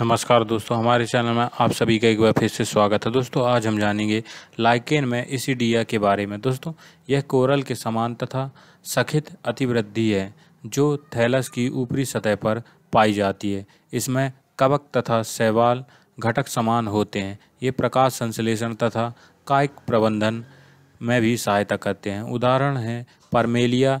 नमस्कार दोस्तों हमारे चैनल में आप सभी का एक बार फिर से स्वागत है दोस्तों आज हम जानेंगे लाइकेन में इसीडिया के बारे में दोस्तों यह कोरल के समान तथा सखित अतिवृद्धि है जो थैलस की ऊपरी सतह पर पाई जाती है इसमें कवक तथा सहवाल घटक समान होते हैं ये प्रकाश संश्लेषण तथा कायिक प्रबंधन में भी सहायता करते हैं उदाहरण है परमेलिया